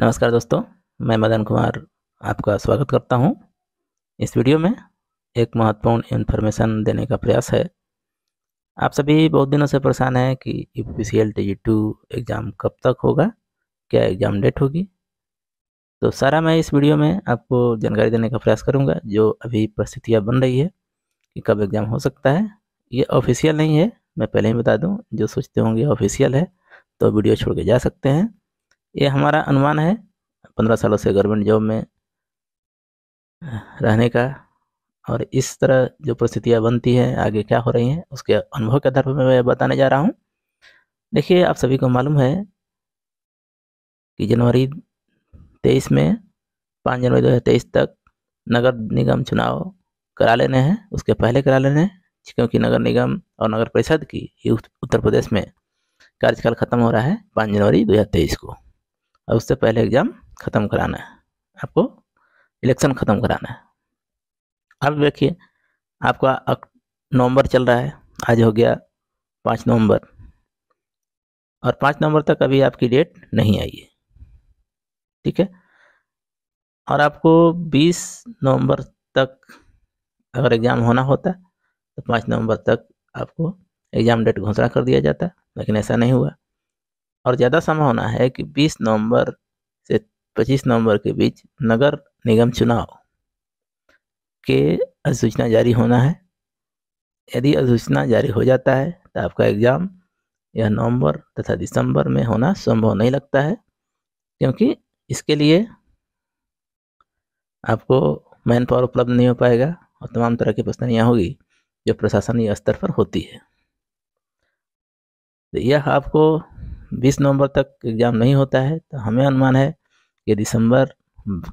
नमस्कार दोस्तों मैं मदन कुमार आपका स्वागत करता हूं। इस वीडियो में एक महत्वपूर्ण इन्फॉर्मेशन देने का प्रयास है आप सभी बहुत दिनों से परेशान हैं कि U P C L T two exam कब तक होगा क्या एग्ज़ाम डेट होगी तो सारा मैं इस वीडियो में आपको जानकारी देने का प्रयास करूँगा जो अभी परिस्थितियाँ बन रही है कि कब एग्ज़ाम हो सकता है ये ऑफिशियल नहीं है मैं पहले ही बता दूँ जो सोचते होंगे ऑफिशियल है तो वीडियो छोड़ के जा सकते हैं ये हमारा अनुमान है पंद्रह सालों से गवर्नमेंट जॉब में रहने का और इस तरह जो परिस्थितियाँ बनती हैं आगे क्या हो रही हैं उसके अनुभव के आधार पर मैं बताने जा रहा हूँ देखिए आप सभी को मालूम है कि जनवरी तेईस में पाँच जनवरी दो हज़ार तेईस तक नगर निगम चुनाव करा लेने हैं उसके पहले करा लेने हैं क्योंकि नगर निगम और नगर परिषद की उत्तर प्रदेश में कार्यकाल खत्म हो रहा है पाँच जनवरी दो हज़ार तेईस को और उससे पहले एग्ज़ाम ख़त्म कराना है आपको इलेक्शन ख़त्म कराना है अब देखिए आपका नवंबर चल रहा है आज हो गया पाँच नवंबर और पाँच नवंबर तक अभी आपकी डेट नहीं आई है ठीक है और आपको बीस नवंबर तक अगर एग्ज़ाम होना होता तो पाँच नवंबर तक आपको एग्ज़ाम डेट घोषणा कर दिया जाता लेकिन ऐसा नहीं हुआ और ज़्यादा संभावना है कि 20 नवंबर से 25 नवंबर के बीच नगर निगम चुनाव के अधिसूचना जारी होना है यदि अधिसूचना जारी हो जाता है तो आपका एग्ज़ाम यह नवंबर तथा दिसंबर में होना संभव नहीं लगता है क्योंकि इसके लिए आपको मैन पावर उपलब्ध नहीं हो पाएगा और तमाम तरह की परेशानियाँ होगी जो प्रशासनिक स्तर पर होती है तो यह आपको बीस नवंबर तक एग्ज़ाम नहीं होता है तो हमें अनुमान है कि दिसंबर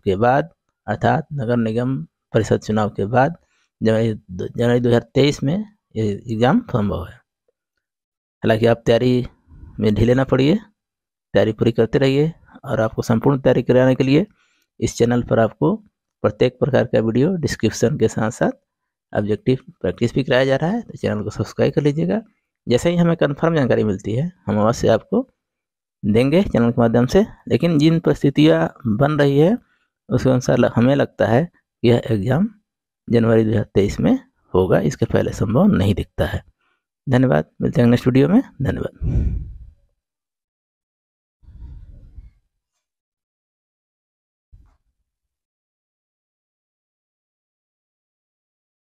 के बाद अर्थात नगर निगम परिषद चुनाव के बाद जनवरी जनवरी तेईस में ये एग्ज़ाम संभव है हालांकि आप तैयारी में ढीले ना पड़िए तैयारी पूरी करते रहिए और आपको संपूर्ण तैयारी कराने के लिए इस चैनल पर आपको प्रत्येक प्रकार का वीडियो डिस्क्रिप्शन के साथ साथ ऑब्जेक्टिव प्रैक्टिस भी कराया जा रहा है तो चैनल को सब्सक्राइब कर लीजिएगा जैसे ही हमें कन्फर्म जानकारी मिलती है हम अवश्य आपको देंगे चैनल के माध्यम से लेकिन जिन परिस्थितियाँ बन रही है उसके अनुसार हमें लगता है कि यह एग्ज़ाम जनवरी दो में होगा इसके पहले संभव नहीं दिखता है धन्यवाद मिलते हैं नेक्स्ट वीडियो में धन्यवाद